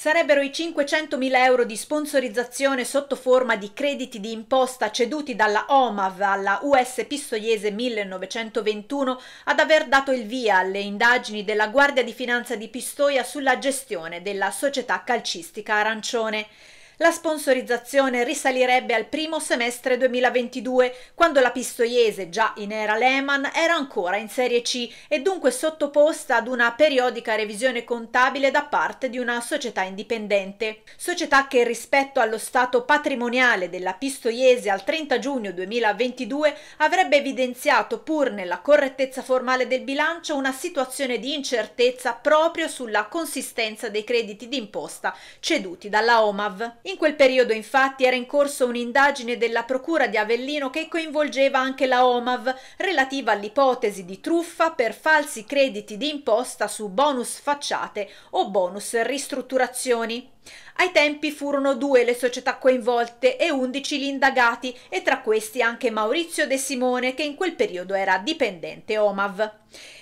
sarebbero i 500.000 euro di sponsorizzazione sotto forma di crediti di imposta ceduti dalla OMAV alla US Pistoiese 1921 ad aver dato il via alle indagini della Guardia di Finanza di Pistoia sulla gestione della società calcistica arancione. La sponsorizzazione risalirebbe al primo semestre 2022, quando la Pistoiese, già in era Lehman, era ancora in Serie C e dunque sottoposta ad una periodica revisione contabile da parte di una società indipendente. Società che rispetto allo stato patrimoniale della Pistoiese al 30 giugno 2022 avrebbe evidenziato pur nella correttezza formale del bilancio una situazione di incertezza proprio sulla consistenza dei crediti d'imposta ceduti dalla OMAV. In quel periodo infatti era in corso un'indagine della Procura di Avellino che coinvolgeva anche la OMAV relativa all'ipotesi di truffa per falsi crediti di imposta su bonus facciate o bonus ristrutturazioni. Ai tempi furono due le società coinvolte e undici gli indagati e tra questi anche Maurizio De Simone che in quel periodo era dipendente OMAV.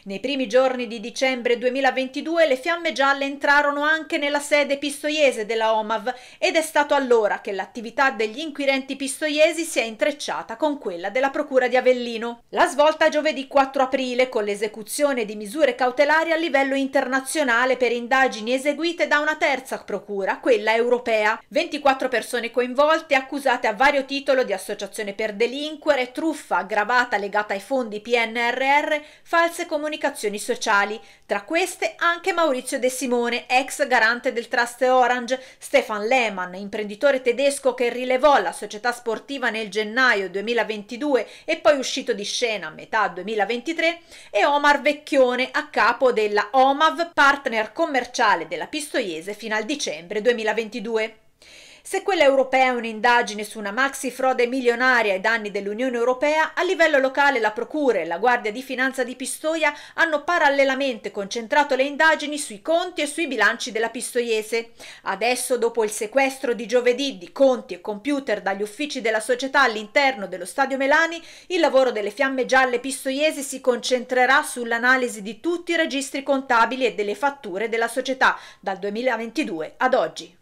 Nei primi giorni di dicembre 2022 le fiamme gialle entrarono anche nella sede pistoiese della OMAV ed è stato allora che l'attività degli inquirenti pistoiesi si è intrecciata con quella della Procura di Avellino. La svolta giovedì 4 aprile con l'esecuzione di misure cautelari a livello internazionale per indagini eseguite da una terza procura quella europea. 24 persone coinvolte accusate a vario titolo di associazione per delinquere, truffa aggravata legata ai fondi PNRR, false comunicazioni sociali. Tra queste anche Maurizio De Simone, ex garante del Trust Orange, Stefan Lehmann, imprenditore tedesco che rilevò la società sportiva nel gennaio 2022 e poi uscito di scena a metà 2023, e Omar Vecchione, a capo della OMAV, partner commerciale della Pistoiese fino al dicembre 2023. 2022 se quella europea è un'indagine su una maxi frode milionaria ai danni dell'Unione Europea, a livello locale la Procura e la Guardia di Finanza di Pistoia hanno parallelamente concentrato le indagini sui conti e sui bilanci della Pistoiese. Adesso, dopo il sequestro di giovedì di conti e computer dagli uffici della società all'interno dello Stadio Melani, il lavoro delle Fiamme Gialle Pistoiese si concentrerà sull'analisi di tutti i registri contabili e delle fatture della società dal 2022 ad oggi.